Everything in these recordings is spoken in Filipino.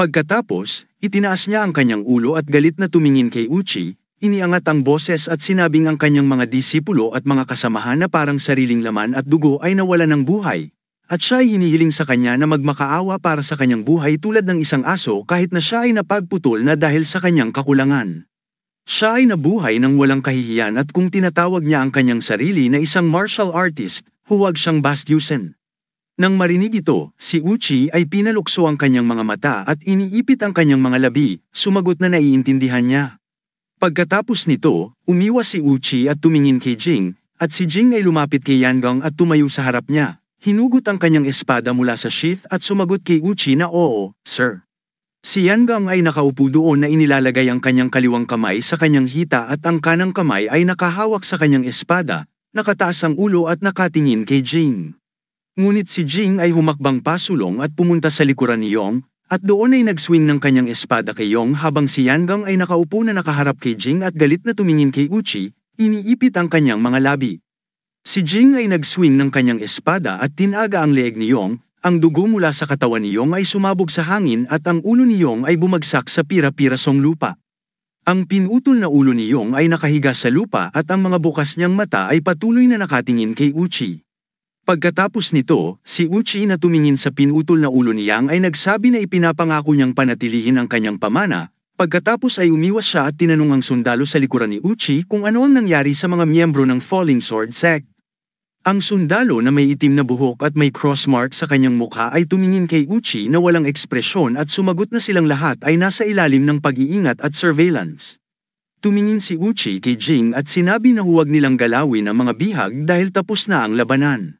Pagkatapos, itinaas niya ang kanyang ulo at galit na tumingin kay Uchi, iniangat ang boses at sinabing ang kanyang mga disipulo at mga kasamahan na parang sariling laman at dugo ay nawala ng buhay, at siya ay hinihiling sa kanya na magmakaawa para sa kanyang buhay tulad ng isang aso kahit na siya ay napagputol na dahil sa kanyang kakulangan. Siya ay nabuhay ng walang kahihiyan at kung tinatawag niya ang kanyang sarili na isang martial artist, huwag siyang bastusen. Nang marinig ito, si Uchi ay pinalukso ang kanyang mga mata at iniipit ang kanyang mga labi, sumagot na naiintindihan niya. Pagkatapos nito, umiwas si Uchi at tumingin kay Jing, at si Jing ay lumapit kay Yanggang at tumayo sa harap niya. Hinugot ang kanyang espada mula sa sheath at sumagot kay Uchi na oo, sir. Si Yanggang ay nakaupo doon na inilalagay ang kanyang kaliwang kamay sa kanyang hita at ang kanang kamay ay nakahawak sa kanyang espada, nakataas ang ulo at nakatingin kay Jing. Ngunit si Jing ay humakbang pasulong at pumunta sa likuran ni Yong, at doon ay nagswing ng kanyang espada kay Yong habang si Yanggang ay nakaupo na nakaharap kay Jing at galit na tumingin kay Uchi, iniipit ang kanyang mga labi. Si Jing ay nagswing ng kanyang espada at tinaga ang leeg ni Yong, ang dugo mula sa katawan ni Yong ay sumabog sa hangin at ang ulo ni Yong ay bumagsak sa pira-pirasong lupa. Ang pinutol na ulo ni Yong ay nakahiga sa lupa at ang mga bukas niyang mata ay patuloy na nakatingin kay Uchi. Pagkatapos nito, si Uchi na tumingin sa pinutol na ulo ni Yang ay nagsabi na ipinapangako niyang panatilihin ang kanyang pamana, pagkatapos ay umiwas siya at tinanong ang sundalo sa likuran ni Uchi kung ano ang nangyari sa mga miyembro ng Falling Sword Sect. Ang sundalo na may itim na buhok at may cross mark sa kanyang mukha ay tumingin kay Uchi na walang ekspresyon at sumagot na silang lahat ay nasa ilalim ng pag-iingat at surveillance. Tumingin si Uchi kay Jing at sinabi na huwag nilang galawin ang mga bihag dahil tapos na ang labanan.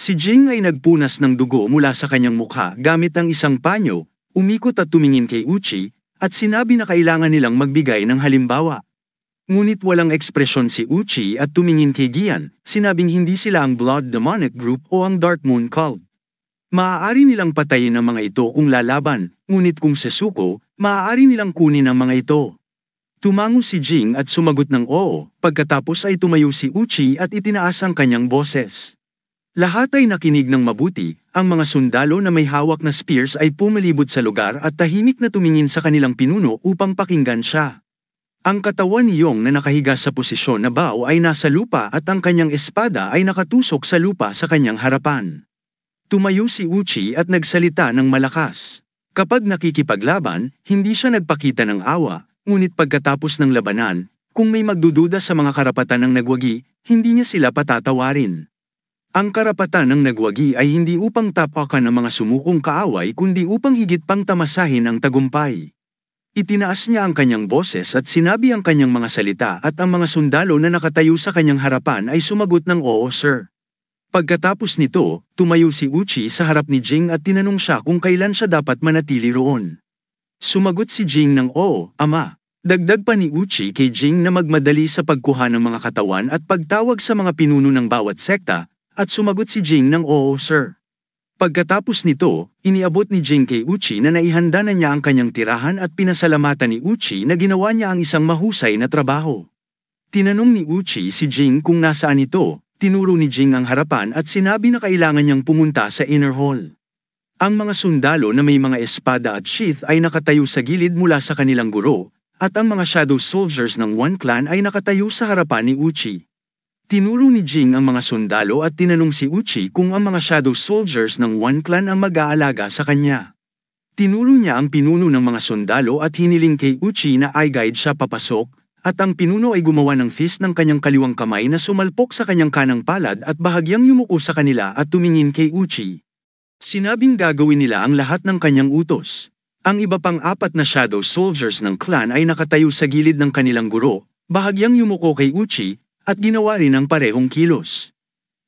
Si Jing ay nagpunas ng dugo mula sa kanyang mukha gamit ang isang panyo, umikot at tumingin kay Uchi, at sinabi na kailangan nilang magbigay ng halimbawa. Ngunit walang ekspresyon si Uchi at tumingin kay Gian, sinabing hindi sila ang Blood Demonic Group o ang Dark Moon Cult. Maaari nilang patayin ang mga ito kung lalaban, ngunit kung sesuko, maaari nilang kunin ang mga ito. Tumango si Jing at sumagot ng oo, pagkatapos ay tumayo si Uchi at itinaas ang kanyang boses. Lahat ay nakinig ng mabuti, ang mga sundalo na may hawak na spears ay pumalibot sa lugar at tahimik na tumingin sa kanilang pinuno upang pakinggan siya. Ang katawan ni Yong na nakahiga sa posisyon na bao ay nasa lupa at ang kanyang espada ay nakatusok sa lupa sa kanyang harapan. Tumayo si Uchi at nagsalita ng malakas. Kapag nakikipaglaban, hindi siya nagpakita ng awa, ngunit pagkatapos ng labanan, kung may magdududa sa mga karapatan ng nagwagi, hindi niya sila patatawarin. Ang karapatan ng nagwagi ay hindi upang tapakan ang mga sumukong kaaway kundi upang higit pang tamasahin ang tagumpay. Itinaas niya ang kanyang boses at sinabi ang kanyang mga salita at ang mga sundalo na nakatayo sa kanyang harapan ay sumagot ng oo sir. Pagkatapos nito, tumayo si Uchi sa harap ni Jing at tinanong siya kung kailan siya dapat manatili roon. Sumagot si Jing ng oo, ama. Dagdag pa ni Uchi kay Jing na magmadali sa pagkuha ng mga katawan at pagtawag sa mga pinuno ng bawat sekta, at sumagot si Jing ng oo sir. Pagkatapos nito, iniabot ni Jing kay Uchi na naihanda na niya ang kanyang tirahan at pinasalamatan ni Uchi na ginawa niya ang isang mahusay na trabaho. Tinanong ni Uchi si Jing kung nasaan ito, tinuro ni Jing ang harapan at sinabi na kailangan niyang pumunta sa inner hall. Ang mga sundalo na may mga espada at sheath ay nakatayo sa gilid mula sa kanilang guro, at ang mga shadow soldiers ng one clan ay nakatayo sa harapan ni Uchi. Tinuro ni Jing ang mga sundalo at tinanong si Uchi kung ang mga shadow soldiers ng One Clan ang mag-aalaga sa kanya. Tinuro niya ang pinuno ng mga sundalo at hiniling kay Uchi na ay guide siya papasok, at ang pinuno ay gumawa ng fist ng kanyang kaliwang kamay na sumalpok sa kanyang kanang palad at bahagyang yumuko sa kanila at tumingin kay Uchi. Sinabing gagawin nila ang lahat ng kanyang utos. Ang iba pang apat na shadow soldiers ng clan ay nakatayo sa gilid ng kanilang guro, bahagyang yumuko kay Uchi, at ginawa rin ang parehong kilos.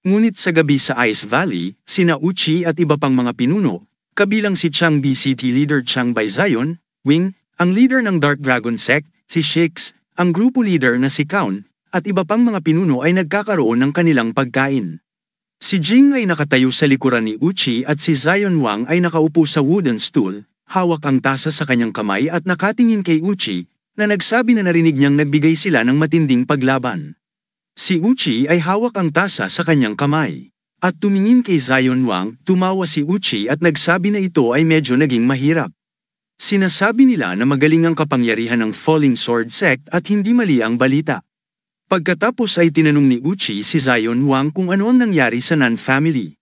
Ngunit sa gabi sa Ice Valley, sina Uchi at iba pang mga pinuno, kabilang si Chang BCT leader Chang Baizayon, Wing, ang leader ng Dark Dragon Sect, si Shix, ang grupo leader na si Kaun, at iba pang mga pinuno ay nagkakaroon ng kanilang pagkain. Si Jing ay nakatayo sa likuran ni Uchi at si Zion Wang ay nakaupo sa wooden stool, hawak ang tasa sa kanyang kamay at nakatingin kay Uchi, na nagsabi na narinig niyang nagbigay sila ng matinding paglaban. Si Uchi ay hawak ang tasa sa kanyang kamay. At tumingin kay Zion Wang, tumawa si Uchi at nagsabi na ito ay medyo naging mahirap. Sinasabi nila na magaling ang kapangyarihan ng Falling Sword Sect at hindi mali ang balita. Pagkatapos ay tinanong ni Uchi si Zion Wang kung ano ang nangyari sa Nan family.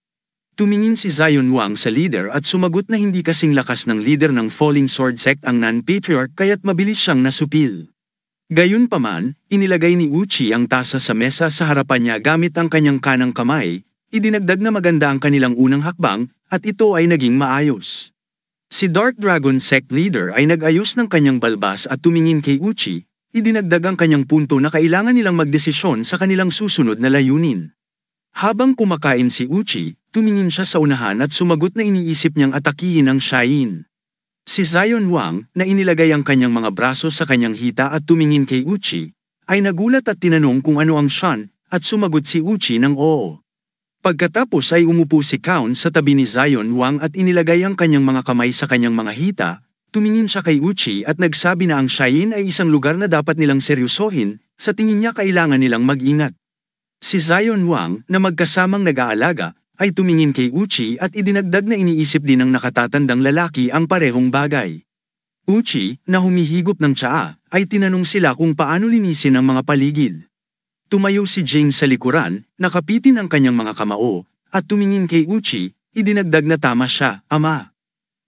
Tumingin si Zion Wang sa leader at sumagot na hindi kasing lakas ng leader ng Falling Sword Sect ang Nan patriarch kaya't mabilis siyang nasupil. Gayunpaman, inilagay ni Uchi ang tasa sa mesa sa harapan niya gamit ang kanyang kanang kamay, idinagdag na maganda ang kanilang unang hakbang, at ito ay naging maayos. Si Dark Dragon Sect Leader ay nag-ayos ng kanyang balbas at tumingin kay Uchi, idinagdag ang kanyang punto na kailangan nilang magdesisyon sa kanilang susunod na layunin. Habang kumakain si Uchi, tumingin siya sa unahan at sumagot na iniisip niyang atakihin ang Shayin. Si Zion Wang, na inilagay ang kanyang mga braso sa kanyang hita at tumingin kay Uchi, ay nagulat at tinanong kung ano ang Shan, at sumagot si Uchi ng oo. Pagkatapos ay umupo si Kaun sa tabi ni Zion Wang at inilagay ang kanyang mga kamay sa kanyang mga hita, tumingin siya kay Uchi at nagsabi na ang Shayin ay isang lugar na dapat nilang seryosohin, sa tingin niya kailangan nilang mag-ingat. Si Zion Wang, na magkasamang nag-aalaga, ay tumingin kay Uchi at idinagdag na iniisip din ng nakatatandang lalaki ang parehong bagay. Uchi, na humihigop ng tsaa, ay tinanong sila kung paano linisin ang mga paligid. Tumayo si James sa likuran, nakapitin ang kanyang mga kamao, at tumingin kay Uchi, idinagdag na tama siya, ama.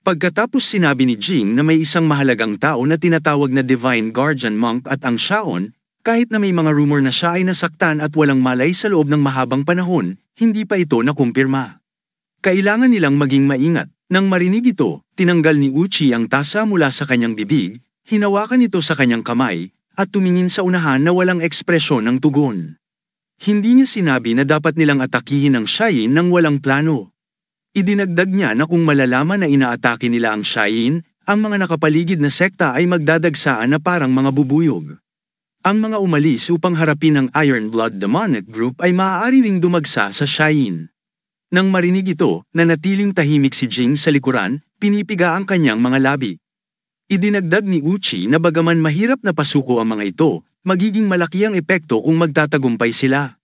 Pagkatapos sinabi ni Jing na may isang mahalagang tao na tinatawag na Divine Guardian Monk at ang Shaon, kahit na may mga rumor na siya ay nasaktan at walang malay sa loob ng mahabang panahon, hindi pa ito nakumpirma. Kailangan nilang maging maingat. Nang marinig ito, tinanggal ni Uchi ang tasa mula sa kanyang bibig, hinawakan ito sa kanyang kamay, at tumingin sa unahan na walang ekspresyon ng tugon. Hindi niya sinabi na dapat nilang atakihin ang Shayin nang walang plano. Idinagdag niya na kung malalaman na inaatake nila ang Shayin, ang mga nakapaligid na sekta ay magdadagsaan na parang mga bubuyog. Ang mga umalis upang harapin ang Iron Blood Demonic Group ay maaari ring dumagsa sa Shine. Nang marinig ito, nanatiling tahimik si Jing sa likuran, pinipiga ang kanyang mga labi. Idinagdag ni Uchi na bagaman mahirap na pasuko ang mga ito, magiging malaki ang epekto kung magtatagumpay sila.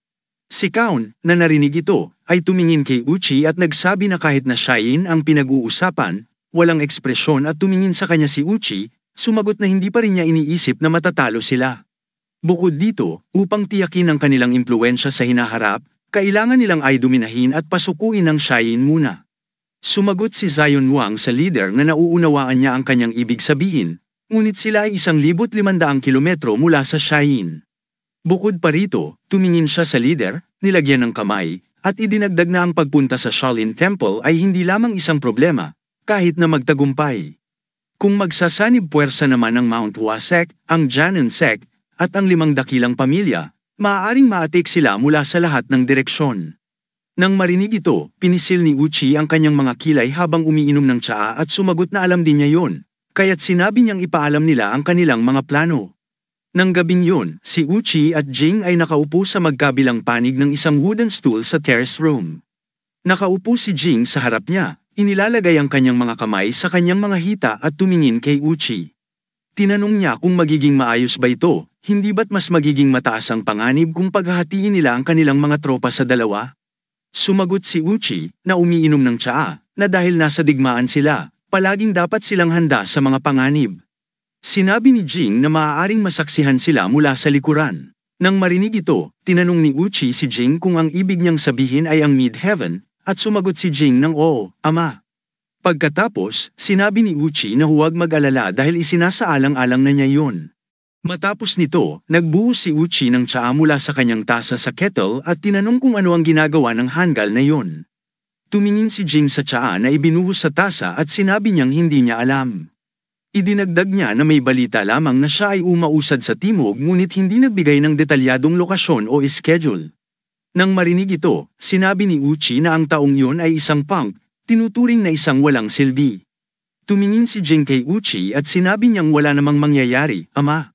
Si Kaun, na narinig ito, ay tumingin kay Uchi at nagsabi na kahit na Shine ang pinag-uusapan, walang ekspresyon at tumingin sa kanya si Uchi, sumagot na hindi pa rin niya iniisip na matatalo sila. Bukod dito, upang tiyakin ang kanilang impluensya sa hinaharap, kailangan nilang ay duminahin at pasukuin ang Shayin muna. Sumagot si Zion Wang sa leader na nauunawaan niya ang kanyang ibig sabihin, ngunit sila ay isang libot limandaang kilometro mula sa Shayin. Bukod pa rito, tumingin siya sa leader, nilagyan ng kamay, at idinagdag na ang pagpunta sa Shaolin Temple ay hindi lamang isang problema, kahit na magtagumpay. Kung magsasanib puwersa naman ang Mount Huasek, ang Janan Sek, at ang limang dakilang pamilya, maaaring maatik sila mula sa lahat ng direksyon. Nang marinig ito, pinisil ni Uchi ang kanyang mga kilay habang umiinom ng tsaa at sumagot na alam din niya yon, kaya't sinabi niyang ipaalam nila ang kanilang mga plano. Nang gabing yun, si Uchi at Jing ay nakaupo sa magkabilang panig ng isang wooden stool sa terrace room. Nakaupo si Jing sa harap niya, inilalagay ang kanyang mga kamay sa kanyang mga hita at tumingin kay Uchi. Tinanong niya kung magiging maayos ba ito, hindi ba't mas magiging mataas ang panganib kung paghahatiin nila ang kanilang mga tropa sa dalawa? Sumagot si Uchi na umiinom ng tsaa na dahil nasa digmaan sila, palaging dapat silang handa sa mga panganib. Sinabi ni Jing na maaaring masaksihan sila mula sa likuran. Nang marinig ito, tinanong ni Uchi si Jing kung ang ibig niyang sabihin ay ang Mid-Heaven, at sumagot si Jing ng oo, ama. Pagkatapos, sinabi ni Uchi na huwag mag-alala dahil isinasaalang-alang na niya yun. Matapos nito, nagbuhos si Uchi ng tsaa mula sa kanyang tasa sa kettle at tinanong kung ano ang ginagawa ng hanggal na yon. Tumingin si Jing sa tsaa na ibinuhos sa tasa at sinabi niyang hindi niya alam. Idinagdag niya na may balita lamang na siya ay umausad sa timog ngunit hindi nagbigay ng detalyadong lokasyon o schedule. Nang marinig ito, sinabi ni Uchi na ang taong yun ay isang punk tinuturing na isang walang silbi. Tumingin si Jing kay Uchi at sinabi niyang wala namang mangyayari, ama.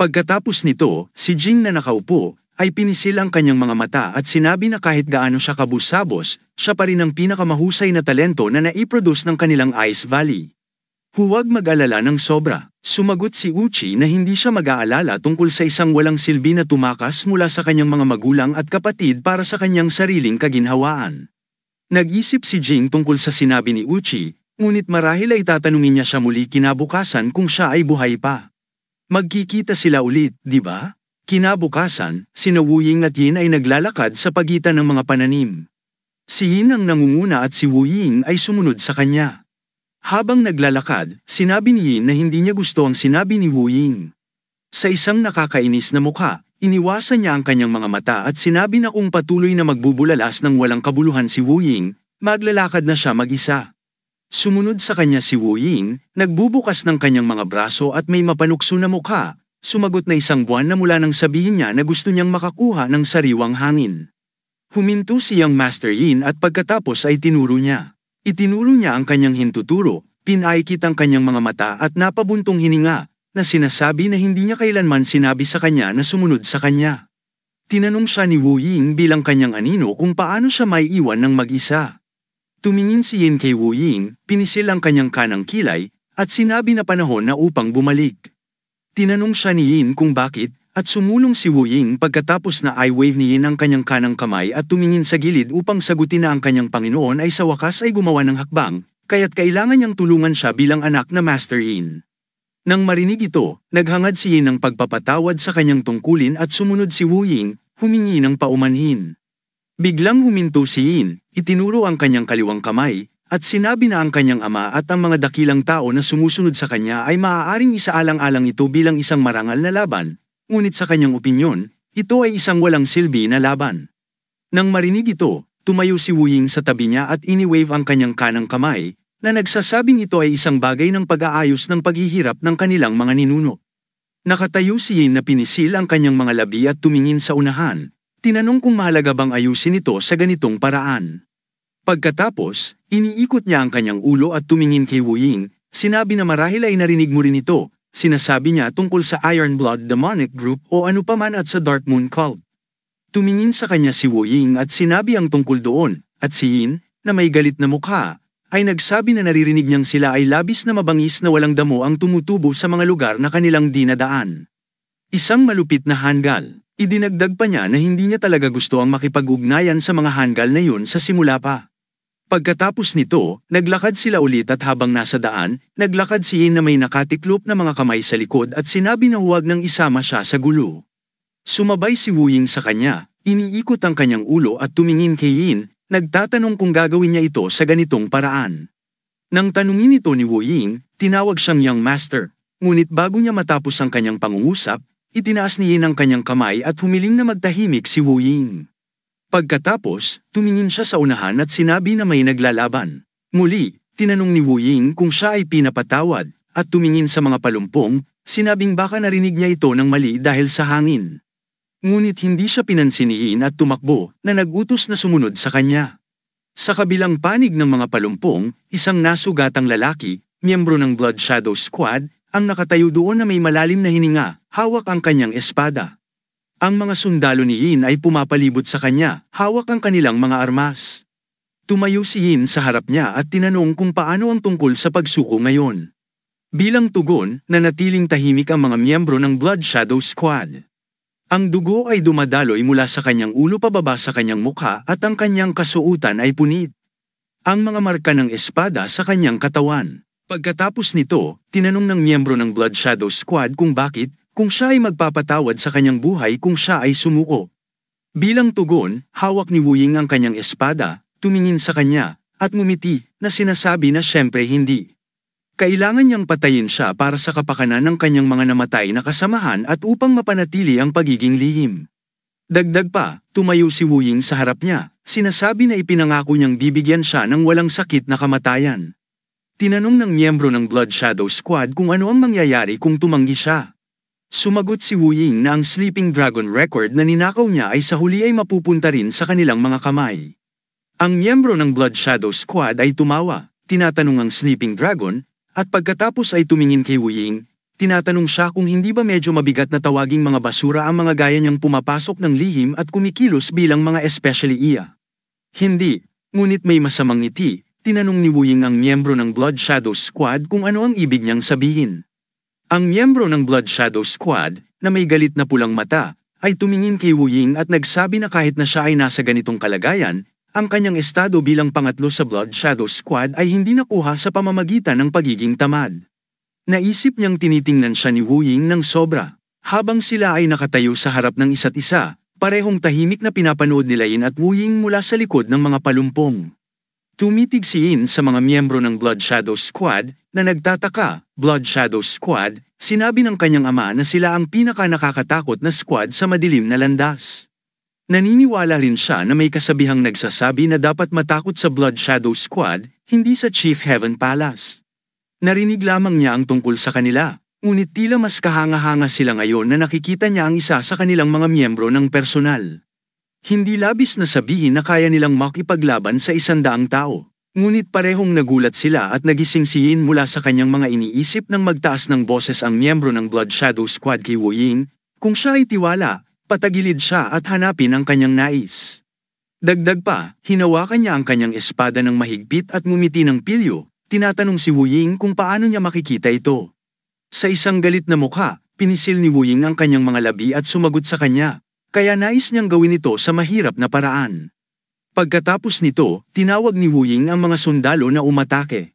Pagkatapos nito, si Jing na nakaupo, ay pinisil ang kanyang mga mata at sinabi na kahit gaano siya kabusabos, siya pa rin ang pinakamahusay na talento na naiproduce ng kanilang Ice Valley. Huwag mag-alala ng sobra. Sumagot si Uchi na hindi siya mag-aalala tungkol sa isang walang silbi na tumakas mula sa kanyang mga magulang at kapatid para sa kanyang sariling kaginhawaan. Nag-isip si Jing tungkol sa sinabi ni Uchi, ngunit marahil ay tatanungin niya siya muli kinabukasan kung siya ay buhay pa. Magkikita sila ulit, di ba? Kinabukasan, sina Wu Ying at Yin ay naglalakad sa pagitan ng mga pananim. Si Yin ang nangunguna at si Wu Ying ay sumunod sa kanya. Habang naglalakad, sinabi ni Yin na hindi niya gusto ang sinabi ni Wu Ying. Sa isang nakakainis na mukha, Iniwasan niya ang kanyang mga mata at sinabi na kung patuloy na magbubulalas ng walang kabuluhan si Wu Ying, maglalakad na siya mag-isa. Sumunod sa kanya si Wu Ying, nagbubukas ng kanyang mga braso at may mapanukso na mukha, sumagot na isang buwan na mula nang sabihin niya na gusto niyang makakuha ng sariwang hangin. Huminto si Yang Master Yin at pagkatapos ay tinuro niya. Itinuro niya ang kanyang hintuturo, pinaikit ang kanyang mga mata at napabuntong hininga, na sinasabi na hindi niya kailanman sinabi sa kanya na sumunod sa kanya. Tinanong siya ni Wu Ying bilang kanyang anino kung paano siya may iwan ng mag-isa. Tumingin si Yin kay Wu Ying, pinisil ang kanyang kanang kilay, at sinabi na panahon na upang bumalik. Tinanong siya ni Yin kung bakit, at sumulong si Wu Ying pagkatapos na i-wave ni Yin ang kanyang kanang kamay at tumingin sa gilid upang sagutin na ang kanyang Panginoon ay sa wakas ay gumawa ng hakbang, kaya't kailangan niyang tulungan siya bilang anak na Master Yin. Nang marinig ito, naghangad si Yin ng pagpapatawad sa kanyang tungkulin at sumunod si Wu Ying, humingi ng paumanhin. Biglang huminto si Yin, itinuro ang kanyang kaliwang kamay, at sinabi na ang kanyang ama at ang mga dakilang tao na sumusunod sa kanya ay maaaring isaalang-alang ito bilang isang marangal na laban, ngunit sa kanyang opinyon, ito ay isang walang silbi na laban. Nang marinig ito, tumayo si Wu Ying sa tabi niya at iniwave ang kanyang kanang kamay, na nagsasabing ito ay isang bagay ng pag-aayos ng paghihirap ng kanilang mga ninuno. Nakatayo si Yin na pinisil ang kanyang mga labi at tumingin sa unahan. Tinanong kung mahalaga bang ayusin ito sa ganitong paraan. Pagkatapos, iniikot niya ang kanyang ulo at tumingin kay Wu Ying, sinabi na marahil ay narinig mo rin ito, sinasabi niya tungkol sa Iron Blood Demonic Group o ano paman at sa Dark Moon Cult. Tumingin sa kanya si Wu Ying at sinabi ang tungkol doon, at si Yin, na may galit na mukha, ay nagsabi na naririnig niyang sila ay labis na mabangis na walang damo ang tumutubo sa mga lugar na kanilang dinadaan. Isang malupit na hanggal, idinagdag pa niya na hindi niya talaga gusto ang makipag-ugnayan sa mga hanggal na yun sa simula pa. Pagkatapos nito, naglakad sila ulit at habang nasa daan, naglakad si Yin na may nakatiklop na mga kamay sa likod at sinabi na huwag nang isama siya sa gulo. Sumabay si Wu Ying sa kanya, iniikot ang kanyang ulo at tumingin kay Yin Nagtatanong kung gagawin niya ito sa ganitong paraan. Nang tanungin ito ni Wu Ying, tinawag siyang Young Master. Ngunit bago niya matapos ang kanyang pangungusap, itinaas ni Yin ang kanyang kamay at humiling na magtahimik si Wu Ying. Pagkatapos, tumingin siya sa unahan at sinabi na may naglalaban. Muli, tinanong ni Wu Ying kung siya ay pinapatawad, at tumingin sa mga palumpong, sinabing baka narinig niya ito ng mali dahil sa hangin. Ngunit hindi siya pinansinihin at tumakbo na nagutos na sumunod sa kanya. Sa kabilang panig ng mga palumpong, isang nasugatang lalaki, miyembro ng Blood Shadow Squad, ang nakatayo doon na may malalim na hininga, hawak ang kanyang espada. Ang mga sundalo ni Yin ay pumapalibot sa kanya, hawak ang kanilang mga armas. Tumayo si Yin sa harap niya at tinanong kung paano ang tungkol sa pagsuko ngayon. Bilang tugon, nanatiling tahimik ang mga miyembro ng Blood Shadow Squad. Ang dugo ay dumadaloy mula sa kanyang ulo pababa sa kanyang mukha at ang kanyang kasuutan ay punit. Ang mga marka ng espada sa kanyang katawan. Pagkatapos nito, tinanong ng miyembro ng Blood Shadow Squad kung bakit, kung siya ay magpapatawad sa kanyang buhay kung siya ay sumuko. Bilang tugon, hawak ni Wuying ang kanyang espada, tumingin sa kanya, at ngumiti, na sinasabi na siyempre hindi. Kailangan niyang patayin siya para sa kapakanan ng kanyang mga namatay na kasamahan at upang mapanatili ang pagiging lihim. Dagdag pa, tumayo si Wu Ying sa harap niya, sinasabi na ipinangako niyang bibigyan siya ng walang sakit na kamatayan. Tinanong ng miyembro ng Blood Shadow Squad kung ano ang mangyayari kung tumanggi siya. Sumagot si Wu Ying na ang Sleeping Dragon record na ninakaw niya ay sa huli ay mapupunta rin sa kanilang mga kamay. Ang miyembro ng Blood Shadow Squad ay tumawa, tinatanong ang Sleeping Dragon, at pagkatapos ay tumingin kay Wuying, tinatanong siya kung hindi ba medyo mabigat na tawaging mga basura ang mga gaya niyang pumapasok ng lihim at kumikilos bilang mga especially iya. Hindi, ngunit may masamang ngiti, tinanong ni Wuying ang miyembro ng Blood Shadow Squad kung ano ang ibig niyang sabihin. Ang miyembro ng Blood Shadow Squad, na may galit na pulang mata, ay tumingin kay Wuying at nagsabi na kahit na siya ay nasa ganitong kalagayan, ang kanyang estado bilang pangatlo sa Blood Shadow Squad ay hindi nakuha sa pamamagitan ng pagiging tamad. Naisip niyang tinitingnan siya ni Wu Ying ng sobra. Habang sila ay nakatayo sa harap ng isa't isa, parehong tahimik na pinapanood nila Yin at Wu Ying mula sa likod ng mga palumpong. Tumitig si Yin sa mga miyembro ng Blood Shadow Squad na nagtataka, Blood Shadow Squad, sinabi ng kanyang ama na sila ang pinaka nakakatakot na squad sa madilim na landas. Naniniwala rin siya na may kasabihang nagsasabi na dapat matakot sa Blood Shadow Squad, hindi sa Chief Heaven Palace. Narinig lamang niya ang tungkol sa kanila, ngunit tila mas kahanga-hanga sila ngayon na nakikita niya ang isa sa kanilang mga miyembro ng personal. Hindi labis na sabihin na kaya nilang makipaglaban sa isandaang tao, ngunit parehong nagulat sila at nagisingsiin mula sa kanyang mga iniisip nang magtaas ng boses ang miyembro ng Blood Shadow Squad kay Wu Ying, kung siya ay tiwala, patagilid siya at hanapin ang kanyang nais. Dagdag pa, hinawakan niya ang kanyang espada ng mahigpit at ngumiti ng pilyo, tinatanong si Wuying kung paano niya makikita ito. Sa isang galit na mukha, pinisil ni Wuying ang kanyang mga labi at sumagot sa kanya, kaya nais niyang gawin ito sa mahirap na paraan. Pagkatapos nito, tinawag ni Wuying ang mga sundalo na umatake.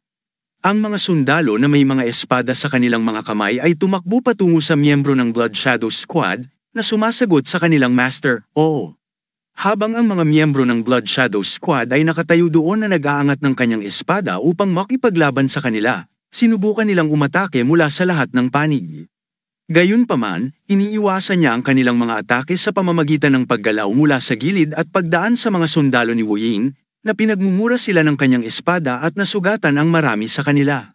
Ang mga sundalo na may mga espada sa kanilang mga kamay ay tumakbo patungo sa miyembro ng Blood Shadow Squad, na sumasagot sa kanilang master, oo. Oh. Habang ang mga miyembro ng Blood Shadow Squad ay nakatayo doon na nag-aangat ng kanyang espada upang makipaglaban sa kanila, sinubukan nilang umatake mula sa lahat ng panig. Gayunpaman, iniiwasan niya ang kanilang mga atake sa pamamagitan ng paggalaw mula sa gilid at pagdaan sa mga sundalo ni Wuying na pinagmumura sila ng kanyang espada at nasugatan ang marami sa kanila.